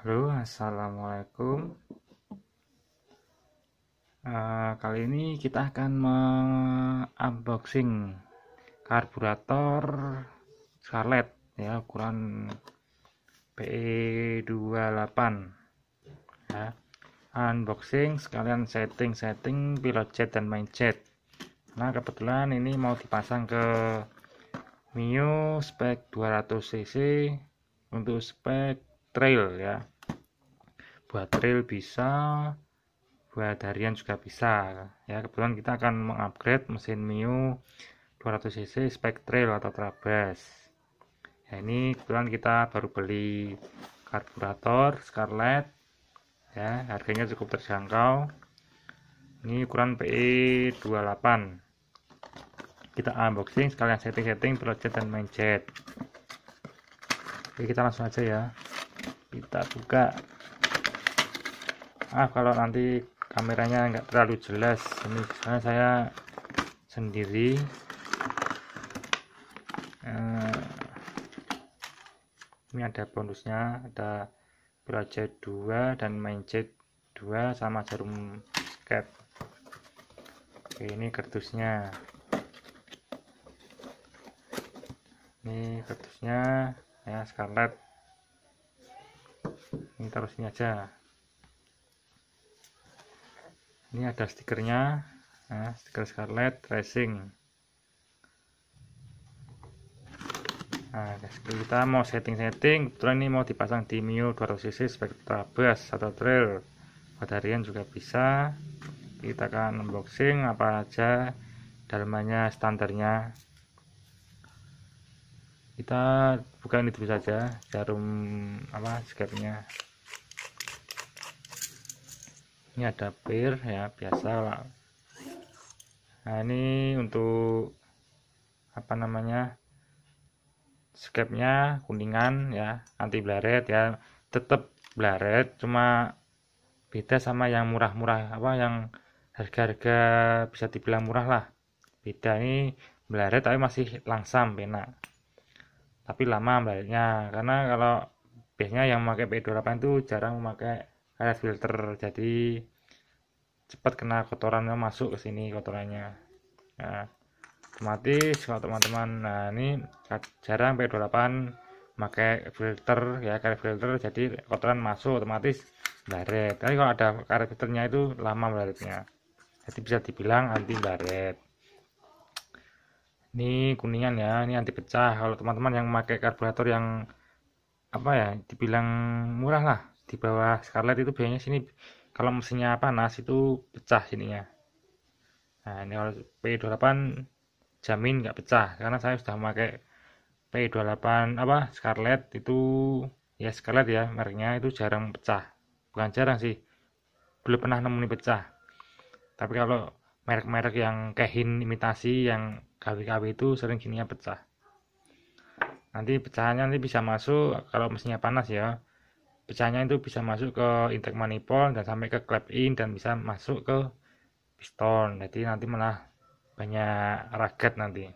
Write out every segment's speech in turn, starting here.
Halo, assalamualaikum. Uh, kali ini kita akan unboxing karburator Scarlet ya ukuran PE28 ya. Unboxing sekalian setting-setting pilot jet dan main jet. Nah, kebetulan ini mau dipasang ke Mio spek 200 cc untuk spek trail ya buat trail bisa buat harian juga bisa ya kebetulan kita akan mengupgrade mesin Mio 200 cc spek trail atau trabas ya ini kebetulan kita baru beli karburator Scarlett ya harganya cukup terjangkau ini ukuran PE 28 kita unboxing sekalian setting-setting project dan main jet Oke, kita langsung aja ya kita buka ah kalau nanti kameranya enggak terlalu jelas ini karena saya sendiri eh, ini ada bonusnya ada project 2 dan mindset 2 sama jarum skep oke ini kertusnya ini kertusnya ya scarlet ini taruh sini aja ini ada stikernya nah, stiker Scarlet Racing nah kita mau setting-setting kebetulan ini mau dipasang di Mio 200cc Spectra Bus atau Trail buat juga bisa kita akan unboxing apa aja Dalamnya standarnya kita buka ini dulu saja jarum apa skepnya ini ada pir ya biasa lah nah ini untuk apa namanya skepnya kuningan ya anti blaret ya tetap blaret cuma beda sama yang murah-murah apa yang harga-harga bisa dibilang murah lah beda ini blaret tapi masih langsam pena tapi lama blaretnya karena kalau biasanya yang pakai P28 itu jarang memakai air filter jadi cepat kena kotorannya masuk ke sini kotorannya nah, otomatis kalau teman-teman nah ini jarang P28 pakai filter ya karet filter jadi kotoran masuk otomatis baret tapi kalau ada karet filternya itu lama baretnya jadi bisa dibilang anti baret ini kuningan ya ini anti pecah kalau teman-teman yang pakai karburator yang apa ya dibilang murah lah di bawah scarlet itu biasanya sini kalau mesinnya panas itu pecah ya nah ini kalau P28 jamin nggak pecah karena saya sudah memakai P28 apa Scarlett itu ya Scarlett ya mereknya itu jarang pecah bukan jarang sih belum pernah nemu pecah tapi kalau merek-merek yang kehin imitasi yang KW-KW itu sering gininya pecah nanti pecahannya nanti bisa masuk kalau mesinnya panas ya pecahnya itu bisa masuk ke intake manifold dan sampai ke clap in dan bisa masuk ke piston jadi nanti malah banyak raket nanti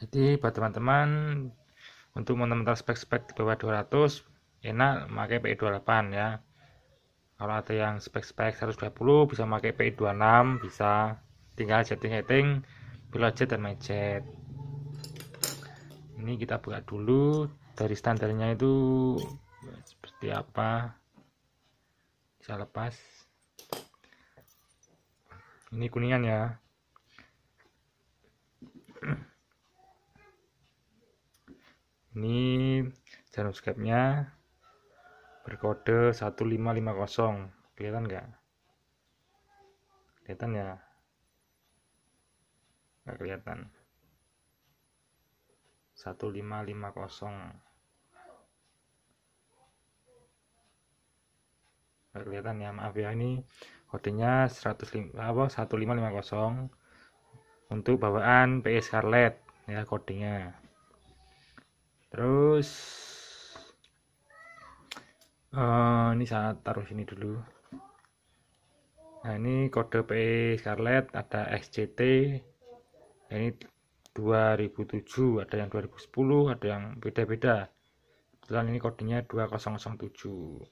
jadi buat teman-teman untuk menemukan spek-spek di bawah 200 enak pakai PE28 ya kalau ada yang spek-spek 120 bisa pakai PE26 bisa tinggal setting-setting pilot dan mejet. ini kita buka dulu dari standarnya itu seperti apa bisa lepas ini kuningan ya ini jarum nya berkode 1550 kelihatan nggak kelihatan ya nggak kelihatan 1550 nggak kelihatan ya maaf ya ini kodenya 105 apa 1550 untuk bawaan PS Scarlet ya kodenya terus uh, ini saya taruh sini dulu nah ini kode PS Scarlet ada XCT ini 2007 ada yang 2010 ada yang beda-beda kebetulan ini kodenya 2007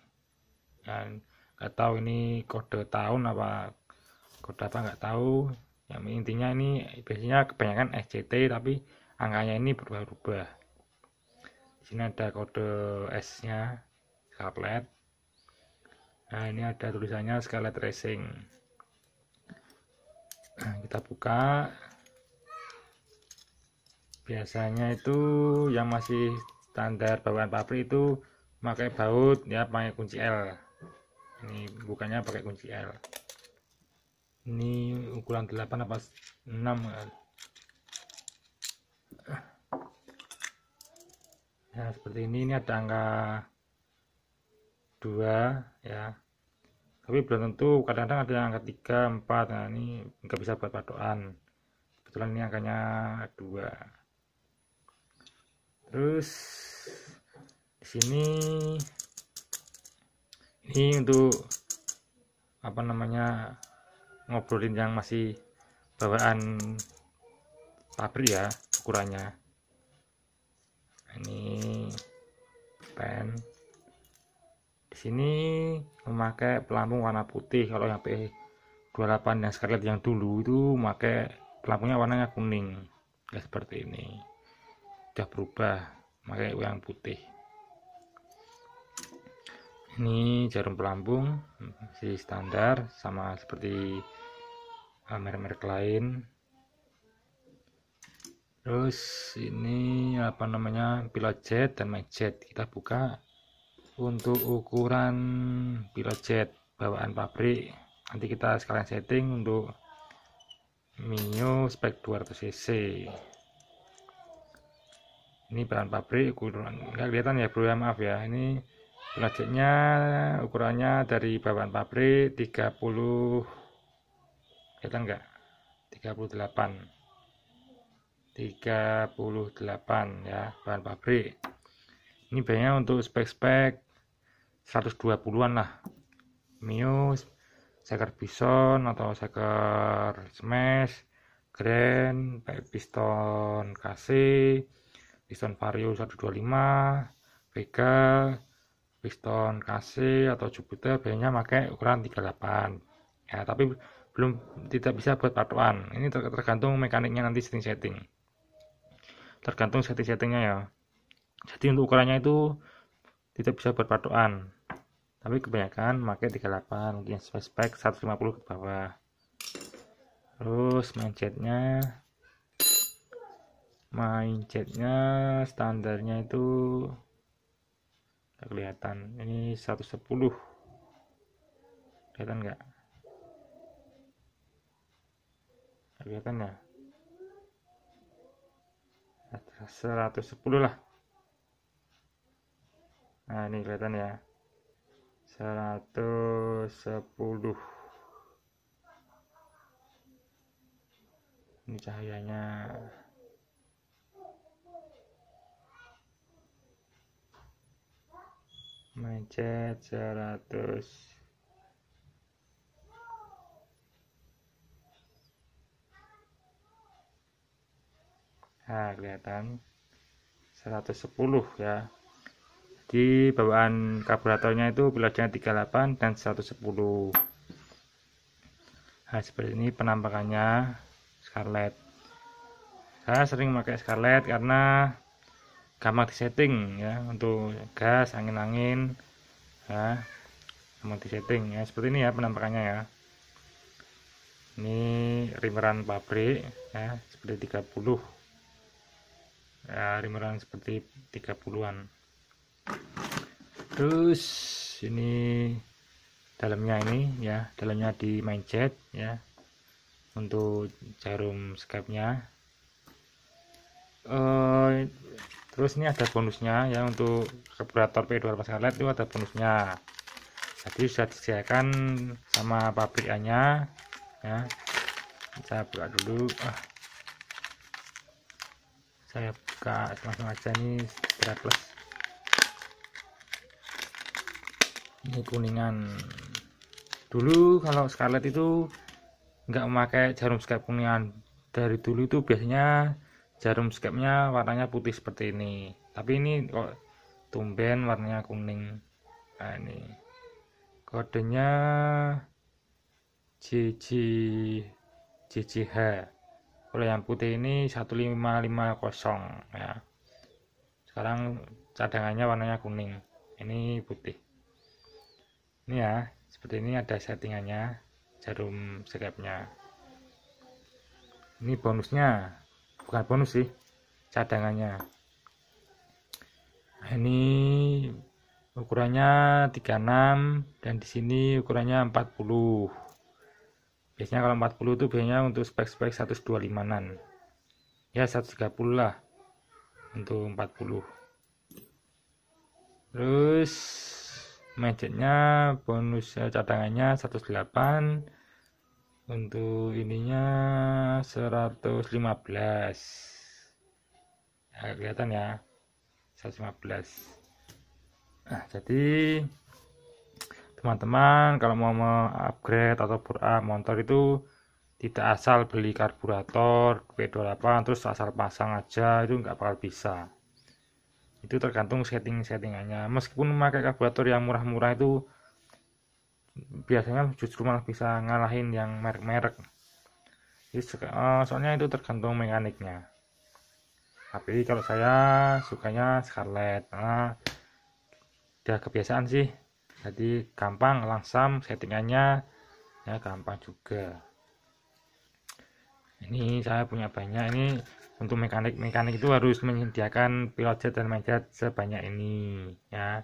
dan nggak tahu ini kode tahun apa kode apa nggak tahu yang intinya ini biasanya kebanyakan SCT tapi angkanya ini berubah-ubah di sini ada kode S nya Scarlet nah ini ada tulisannya Scarlet Racing nah, kita buka biasanya itu yang masih standar bawaan pabrik itu pakai baut ya pakai kunci L ini bukannya pakai kunci L ini ukuran 8 apa 6 ya seperti ini ini ada angka 2 ya tapi belum tentu kadang-kadang ada angka 3, 4 nah ini nggak bisa buat patokan kebetulan ini angkanya 2 terus di sini ini untuk apa namanya ngobrolin yang masih bawaan pabrik ya ukurannya ini pen di sini memakai pelampung warna putih kalau yang P28 yang scarlet yang dulu itu memakai pelampungnya warnanya kuning ya seperti ini sudah berubah pakai yang putih ini jarum pelampung si standar sama seperti eh, merek-merek lain terus ini apa namanya pilot jet dan mic jet kita buka untuk ukuran pilot jet bawaan pabrik nanti kita sekalian setting untuk Mio spek 200 cc ini bahan pabrik ukuran nggak kelihatan ya bro ya maaf ya ini Selanjutnya ukurannya dari bawaan pabrik 30 kita enggak? 38 38 ya bahan pabrik ini banyak untuk spek-spek 120-an lah Mio seker bison atau seker smash grand baik piston KC piston vario 125 Vega piston KC atau Jupiter biasanya pakai ukuran 38 ya tapi belum tidak bisa buat patuan ini tergantung mekaniknya nanti setting setting tergantung setting settingnya ya jadi untuk ukurannya itu tidak bisa buat patuan tapi kebanyakan pakai 38 mungkin spek spek 150 ke bawah terus main jetnya standarnya itu nggak kelihatan ini 110 kelihatan nggak kelihatan ya 110 lah nah ini kelihatan ya 110 ini cahayanya macet 100 Nah, kelihatan 110 ya. Di bawaan karburatornya itu pilotnya 38 dan 110. Nah, seperti ini penampakannya Scarlett. Saya sering pakai Scarlett karena gampang setting ya untuk gas angin-angin ya gampang setting ya seperti ini ya penampakannya ya ini rimeran pabrik ya seperti 30 ya rimeran seperti 30-an terus ini dalamnya ini ya dalamnya di main jet ya untuk jarum skapnya eh terus ini ada bonusnya ya untuk keberator P2 Scarlett itu ada bonusnya jadi sudah disediakan sama pabrikannya ya saya buka dulu ah. saya buka langsung aja ini plus ini kuningan dulu kalau Scarlett itu nggak memakai jarum skype kuningan dari dulu itu biasanya jarum skepnya warnanya putih seperti ini tapi ini kok tumben warnanya kuning nah ini kodenya GG GGH kalau yang putih ini 1550 ya sekarang cadangannya warnanya kuning ini putih ini ya seperti ini ada settingannya jarum skepnya ini bonusnya bukan bonus sih cadangannya nah, ini ukurannya 36 dan di sini ukurannya 40 biasanya kalau 40 itu biasanya untuk spek-spek 125an ya 130 lah untuk 40 terus magicnya bonus eh, cadangannya 108 untuk ininya 115 ya, kelihatan ya 115 nah jadi teman-teman kalau mau upgrade atau pura motor itu tidak asal beli karburator P28 terus asal pasang aja itu nggak bakal bisa itu tergantung setting-settingannya meskipun memakai karburator yang murah-murah itu biasanya justru malah bisa ngalahin yang merek-merek jadi eh, soalnya itu tergantung mekaniknya tapi kalau saya sukanya Scarlett nah, udah kebiasaan sih jadi gampang langsam settingannya ya gampang juga ini saya punya banyak ini untuk mekanik mekanik itu harus menyediakan pilot jet dan main jet sebanyak ini ya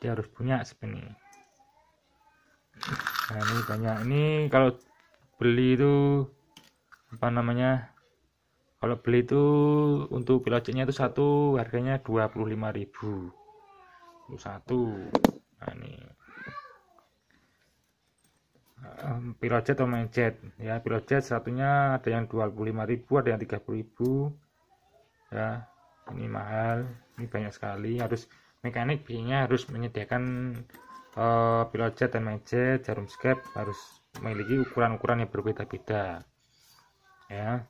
dia harus punya sebenarnya nah ini banyak ini kalau beli itu apa namanya kalau beli itu untuk pilocetnya itu satu harganya 25.000 untuk satu nah ini pilocet atau mencet ya pilocet satunya ada yang ribu ada yang ribu ya ini mahal ini banyak sekali harus mekanik biasanya harus menyediakan uh, pilot jet dan jet jarum skep harus memiliki ukuran-ukuran yang berbeda-beda ya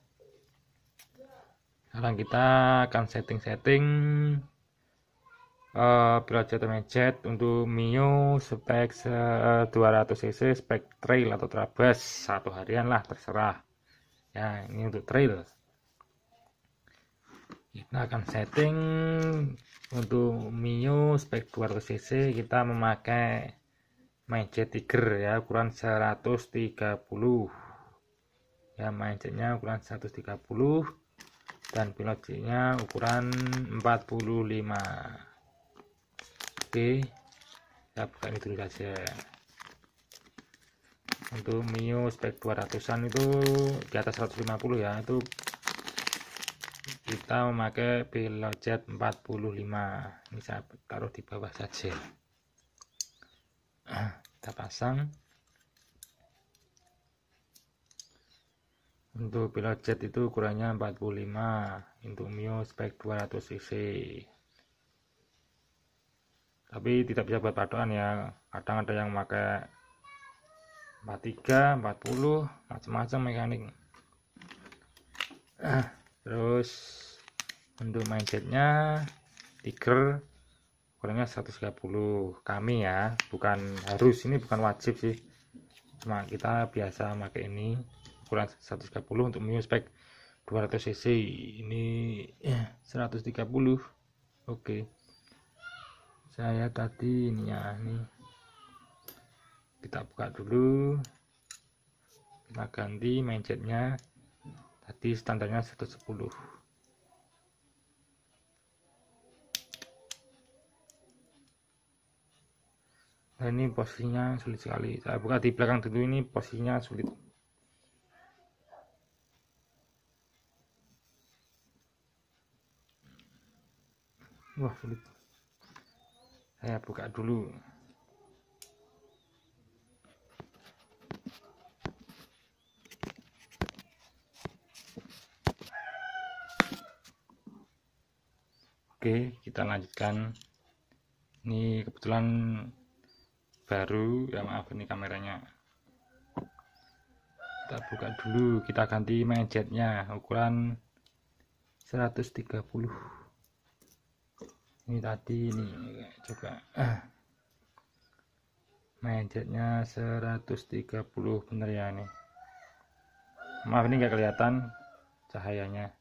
sekarang kita akan setting-setting uh, pilot jet dan jet untuk Mio spek uh, eh, 200 cc spek trail atau trabas satu harian lah terserah ya ini untuk trail kita nah, akan setting untuk Mio spek 200cc kita memakai mindset Tiger ya ukuran 130 ya mindsetnya ukuran 130 dan pilotnya ukuran 45 oke kita buka ini dulu saja untuk Mio spek 200an itu di atas 150 ya itu kita memakai pilojet 45 ini saya taruh di bawah saja ah, kita pasang untuk pilojet itu ukurannya 45 untuk mio spek 200 cc tapi tidak bisa buat patokan ya kadang ada yang pakai 43 40 macam-macam mekanik ah, terus untuk mindsetnya tiger ukurannya 130 kami ya bukan harus ini bukan wajib sih cuma kita biasa pakai ini ukuran 130 untuk mio spek 200 cc ini 130 ya, oke okay. saya tadi ini ya ini kita buka dulu kita ganti mindsetnya jadi standarnya 110 nah ini posisinya sulit sekali saya buka di belakang dulu ini posisinya sulit wah sulit saya buka dulu Oke, kita lanjutkan. Ini kebetulan baru, ya maaf ini kameranya. Kita buka dulu, kita ganti mejetnya ukuran 130. Ini tadi ini juga. ah. 130 bener ya nih. Maaf ini enggak kelihatan cahayanya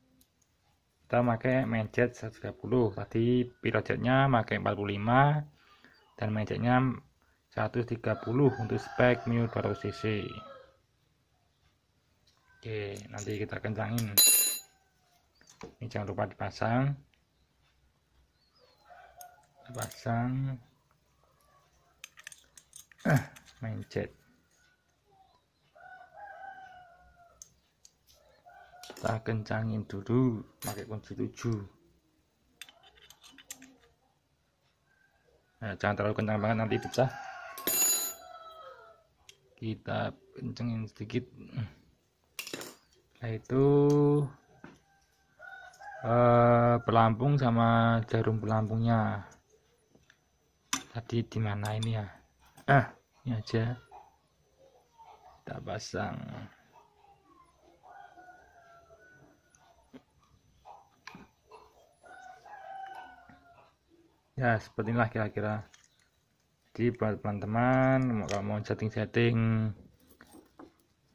kita pakai mainjet 130 tadi pilot jetnya pakai 45 dan mainjetnya 130 untuk spek mu 200 cc oke nanti kita kencangin ini jangan lupa dipasang pasang eh, ah, mainjet kita kencangin dulu pakai kunci 7 nah, jangan terlalu kencang banget nanti pecah kita kencangin sedikit nah itu eh, pelampung sama jarum pelampungnya tadi di mana ini ya ah ini aja kita pasang ya seperti inilah kira-kira jadi buat teman-teman kalau mau setting-setting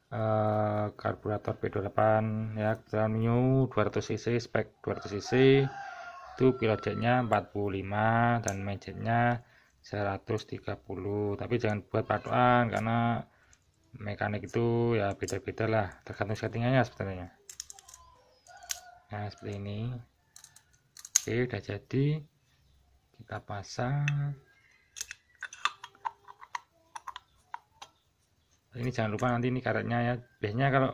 uh, eh, karburator P28 ya kebetulan new 200 cc spek 200 cc itu pilot jetnya 45 dan main jetnya 130 tapi jangan buat patokan karena mekanik itu ya beda-beda lah tergantung settingannya sebenarnya nah seperti ini oke udah jadi kita pasang ini jangan lupa nanti ini karetnya ya biasanya kalau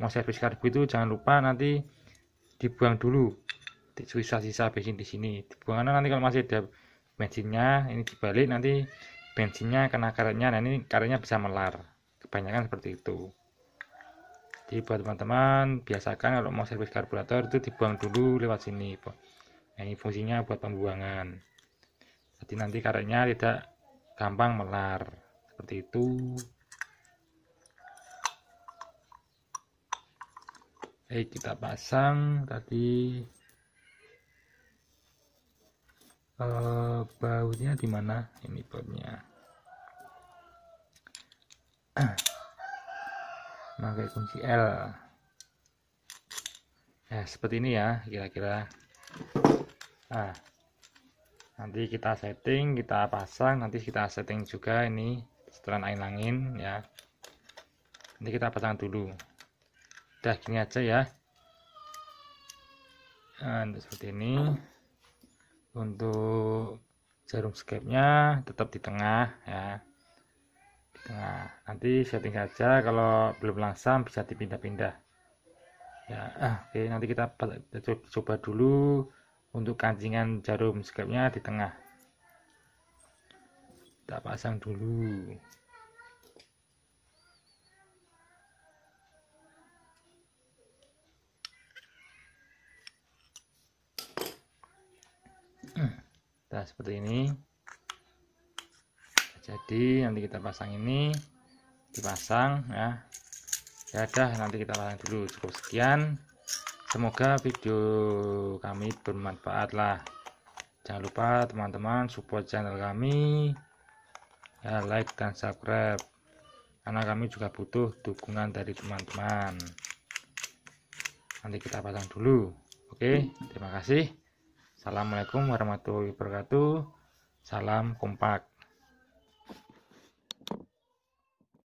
mau servis karbu itu jangan lupa nanti dibuang dulu sisa-sisa bensin di sini dibuang nanti kalau masih ada bensinnya ini dibalik nanti bensinnya kena karetnya dan nah, ini karetnya bisa melar kebanyakan seperti itu jadi buat teman-teman biasakan kalau mau servis karburator itu dibuang dulu lewat sini nah, ini fungsinya buat pembuangan jadi nanti karetnya tidak gampang melar seperti itu Oke kita pasang tadi eh, bautnya di mana ini bautnya pakai kunci L ya seperti ini ya kira-kira ah -kira nanti kita setting kita pasang nanti kita setting juga ini setelan angin angin ya nanti kita pasang dulu udah gini aja ya dan nah, untuk seperti ini untuk jarum scape nya tetap di tengah ya di tengah nanti setting aja, kalau belum langsam bisa dipindah-pindah ya ah, oke nanti kita coba dulu untuk kancingan jarum skepnya di tengah kita pasang dulu nah seperti ini jadi nanti kita pasang ini dipasang ya ya dah nanti kita pasang dulu cukup sekian semoga video kami bermanfaat lah jangan lupa teman-teman support channel kami ya like dan subscribe karena kami juga butuh dukungan dari teman-teman nanti kita pasang dulu oke terima kasih assalamualaikum warahmatullahi wabarakatuh salam kompak